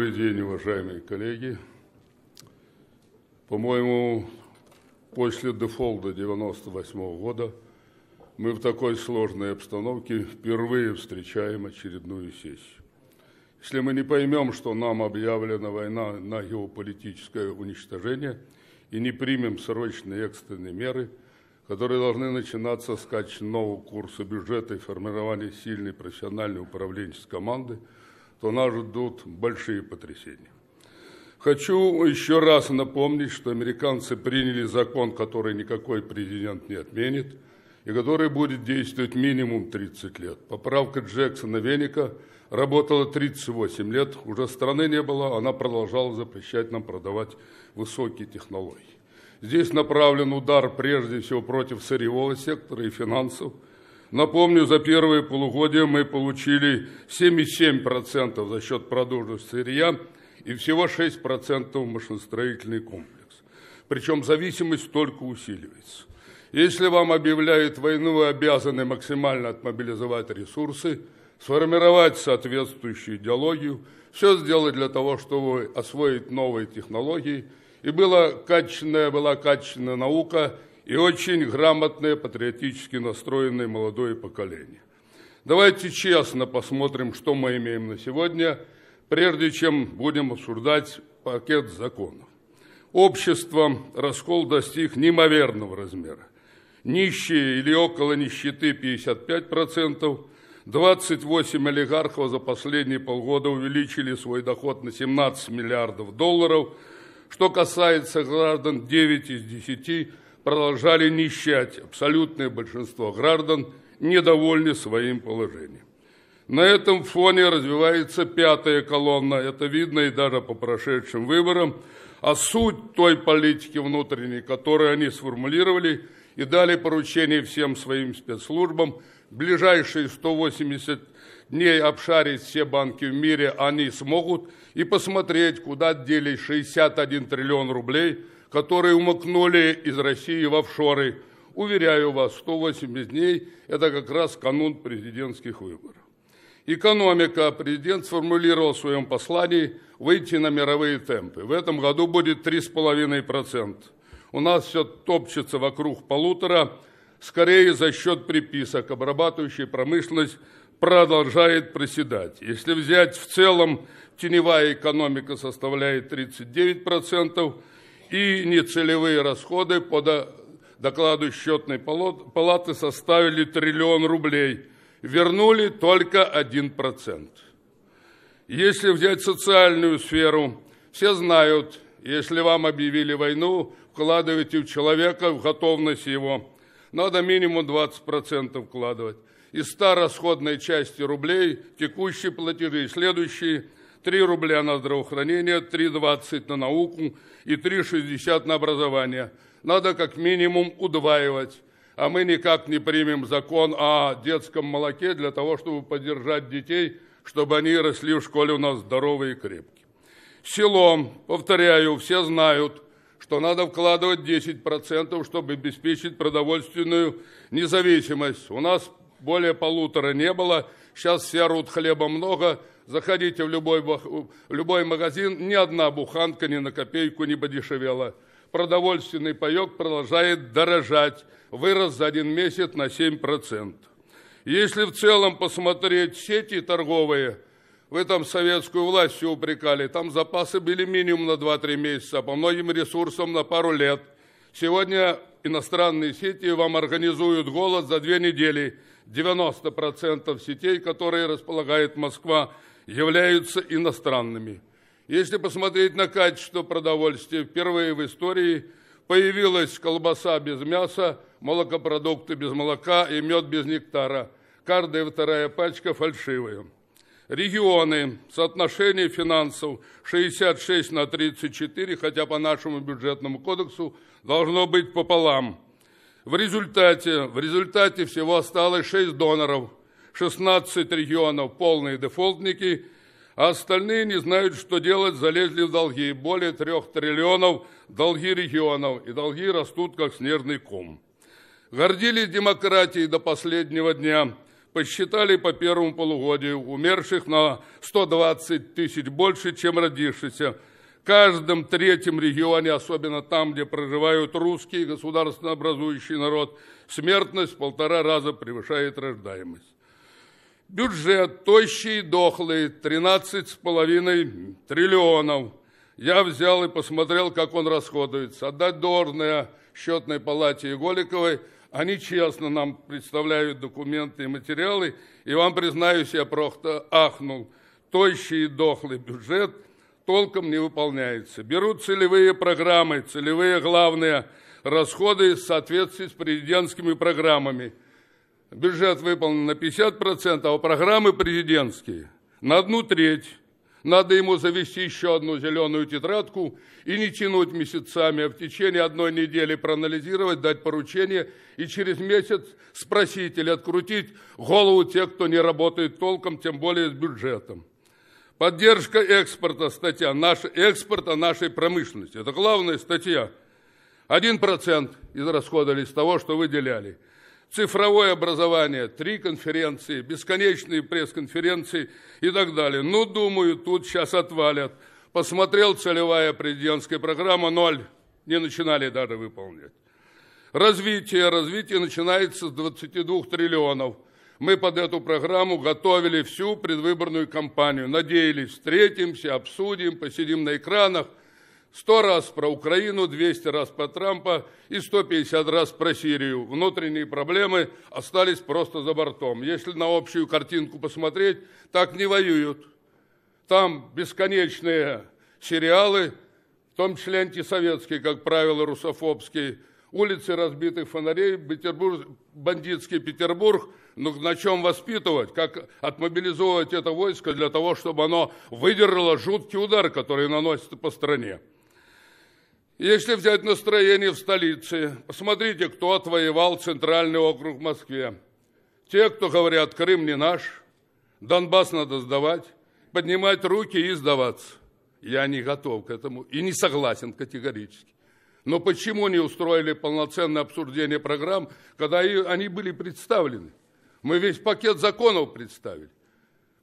Добрый день, уважаемые коллеги. По-моему, после дефолта 1998 года мы в такой сложной обстановке впервые встречаем очередную сессию. Если мы не поймем, что нам объявлена война на геополитическое уничтожение, и не примем срочные экстренные меры, которые должны начинаться с качественного курса бюджета и формирования сильной профессиональной управленческой команды – то нас ждут большие потрясения. Хочу еще раз напомнить, что американцы приняли закон, который никакой президент не отменит, и который будет действовать минимум 30 лет. Поправка Джексона Веника работала 38 лет, уже страны не было, она продолжала запрещать нам продавать высокие технологии. Здесь направлен удар прежде всего против сырьевого сектора и финансов – Напомню, за первое полугодие мы получили 7,7% за счет продолжения сырья и всего 6% в машиностроительный комплекс. Причем зависимость только усиливается. Если вам объявляют войну, вы обязаны максимально отмобилизовать ресурсы, сформировать соответствующую идеологию, все сделать для того, чтобы освоить новые технологии, и была качественная, была качественная наука – и очень грамотное, патриотически настроенное молодое поколение. Давайте честно посмотрим, что мы имеем на сегодня, прежде чем будем обсуждать пакет законов. Общество раскол достиг неимоверного размера. Нищие или около нищеты 55%, 28 олигархов за последние полгода увеличили свой доход на 17 миллиардов долларов. Что касается граждан, 9 из 10 продолжали нищать абсолютное большинство граждан, недовольны своим положением. На этом фоне развивается пятая колонна, это видно и даже по прошедшим выборам, а суть той политики внутренней, которую они сформулировали и дали поручение всем своим спецслужбам, в ближайшие 180 дней обшарить все банки в мире они смогут и посмотреть, куда делись 61 триллион рублей – которые умыкнули из России в офшоры. Уверяю вас, 180 дней – это как раз канун президентских выборов. Экономика. Президент сформулировал в своем послании выйти на мировые темпы. В этом году будет 3,5%. У нас все топчется вокруг полутора, скорее за счет приписок. Обрабатывающая промышленность продолжает проседать. Если взять в целом, теневая экономика составляет 39%, и нецелевые расходы по докладу счетной палаты составили триллион рублей, вернули только 1%. Если взять социальную сферу, все знают, если вам объявили войну, вкладывайте в человека, в готовность его. Надо минимум 20% вкладывать. Из 100 расходной части рублей текущие платежи, следующие – 3 рубля на здравоохранение, 3,20 на науку и 3,60 на образование. Надо как минимум удваивать. А мы никак не примем закон о детском молоке для того, чтобы поддержать детей, чтобы они росли в школе у нас здоровые и крепкие. Селом, повторяю, все знают, что надо вкладывать 10%, чтобы обеспечить продовольственную независимость. У нас более полутора не было – Сейчас в Сиарут хлеба много, заходите в любой, в любой магазин, ни одна буханка ни на копейку не подешевела. Продовольственный паек продолжает дорожать, вырос за один месяц на 7%. Если в целом посмотреть сети торговые, вы там советскую власть все упрекали, там запасы были минимум на 2-3 месяца, а по многим ресурсам на пару лет. Сегодня иностранные сети вам организуют голод за две недели – 90% сетей, которые располагает Москва, являются иностранными. Если посмотреть на качество продовольствия, впервые в истории появилась колбаса без мяса, молокопродукты без молока и мед без нектара. Каждая вторая пачка фальшивая. Регионы. Соотношение финансов 66 на 34, хотя по нашему бюджетному кодексу должно быть пополам. В результате, в результате всего осталось 6 доноров, 16 регионов полные дефолтники, а остальные не знают, что делать, залезли в долги. Более 3 триллионов долги регионов, и долги растут, как снежный ком. Гордились демократией до последнего дня – посчитали по первому полугодию умерших на 120 тысяч больше, чем родившихся каждом третьем регионе, особенно там, где проживают русские, государственно образующий народ, смертность в полтора раза превышает рождаемость. Бюджет тощий и дохлый, 13,5 триллионов. Я взял и посмотрел, как он расходуется. Отдать должное счетной палате Иголиковой, они честно нам представляют документы и материалы, и вам признаюсь, я просто ахнул. Тощий и дохлый бюджет – толком не выполняется. Берут целевые программы, целевые главные расходы в соответствии с президентскими программами. Бюджет выполнен на 50%, а программы президентские на одну треть. Надо ему завести еще одну зеленую тетрадку и не тянуть месяцами, а в течение одной недели проанализировать, дать поручение и через месяц спросить или открутить голову тех, кто не работает толком, тем более с бюджетом. Поддержка экспорта статья. Наш, экспорта нашей промышленности. Это главная статья. 1% из расхода из того, что выделяли. Цифровое образование, три конференции, бесконечные пресс-конференции и так далее. Ну, думаю, тут сейчас отвалят. Посмотрел целевая президентская программа, ноль. Не начинали даже выполнять. Развитие. Развитие начинается с 22 триллионов – мы под эту программу готовили всю предвыборную кампанию. Надеялись, встретимся, обсудим, посидим на экранах. Сто раз про Украину, 200 раз про Трампа и 150 раз про Сирию. Внутренние проблемы остались просто за бортом. Если на общую картинку посмотреть, так не воюют. Там бесконечные сериалы, в том числе антисоветские, как правило, русофобские, улицы разбитых фонарей, Петербург, бандитский Петербург. Ну, на чем воспитывать, как отмобилизовывать это войско для того, чтобы оно выдержало жуткий удар, который наносит по стране. Если взять настроение в столице, посмотрите, кто отвоевал центральный округ в Москве. Те, кто говорят, Крым не наш, Донбасс надо сдавать, поднимать руки и сдаваться. Я не готов к этому и не согласен категорически. Но почему не устроили полноценное обсуждение программ, когда они были представлены? Мы весь пакет законов представили.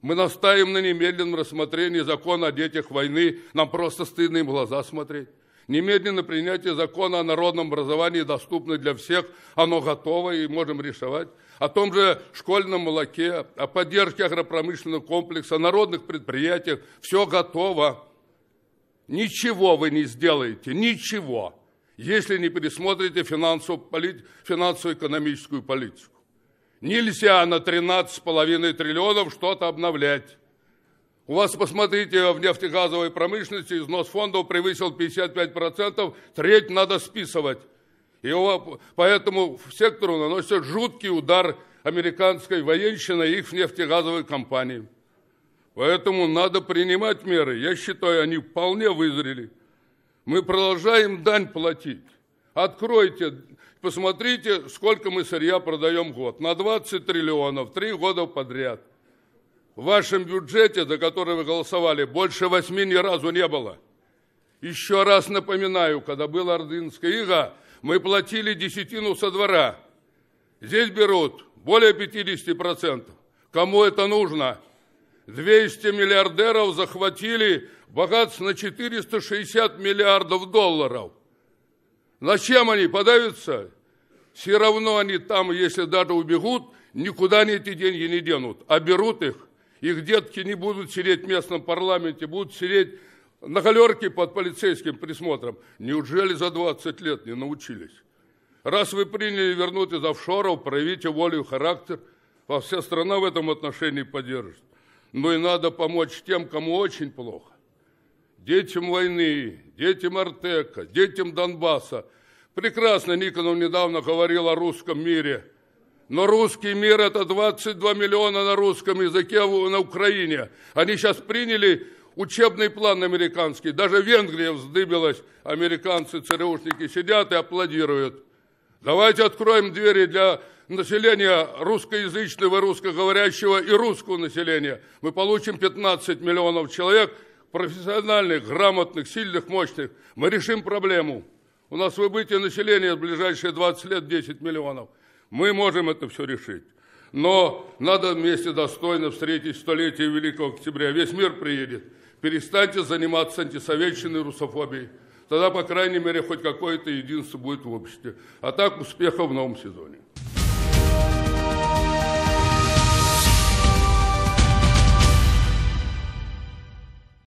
Мы настаиваем на немедленном рассмотрении закона о детях войны. Нам просто стыдно им в глаза смотреть. Немедленно принятие закона о народном образовании доступно для всех. Оно готово и можем решать. О том же школьном молоке, о поддержке агропромышленного комплекса, о народных предприятиях. Все готово. Ничего вы не сделаете. Ничего если не пересмотрите финансово-экономическую политику. Нельзя на 13,5 триллионов что-то обновлять. У вас, посмотрите, в нефтегазовой промышленности износ фондов превысил 55%, треть надо списывать. И поэтому в сектору наносят жуткий удар американской военщины и их нефтегазовой компании. Поэтому надо принимать меры. Я считаю, они вполне вызрели. Мы продолжаем дань платить. Откройте, посмотрите, сколько мы сырья продаем год. На 20 триллионов, три года подряд. В вашем бюджете, за который вы голосовали, больше восьми ни разу не было. Еще раз напоминаю, когда была Ордынская ига, мы платили десятину со двора. Здесь берут более 50%. Кому это нужно? 200 миллиардеров захватили богатство на 460 миллиардов долларов. На чем они подавятся? Все равно они там, если даже убегут, никуда они эти деньги не денут, а берут их. Их детки не будут сидеть в местном парламенте, будут сидеть на галерке под полицейским присмотром. Неужели за 20 лет не научились? Раз вы приняли вернуть из офшоров, проявите волю характер, а вся страна в этом отношении поддержит но и надо помочь тем, кому очень плохо. Детям войны, детям Артека, детям Донбасса. Прекрасно Никонов недавно говорил о русском мире. Но русский мир – это 22 миллиона на русском языке на Украине. Они сейчас приняли учебный план американский. Даже Венгрия вздыбилась. Американцы, ЦРУшники сидят и аплодируют. Давайте откроем двери для населения русскоязычного, русскоговорящего и русского населения. Мы получим 15 миллионов человек, профессиональных, грамотных, сильных, мощных. Мы решим проблему. У нас выбытие населения в ближайшие 20 лет 10 миллионов. Мы можем это все решить. Но надо вместе достойно встретить столетие Великого Октября. Весь мир приедет. Перестаньте заниматься антисоветчиной русофобией. Тогда, по крайней мере, хоть какое-то единство будет в обществе. А так успехов в новом сезоне.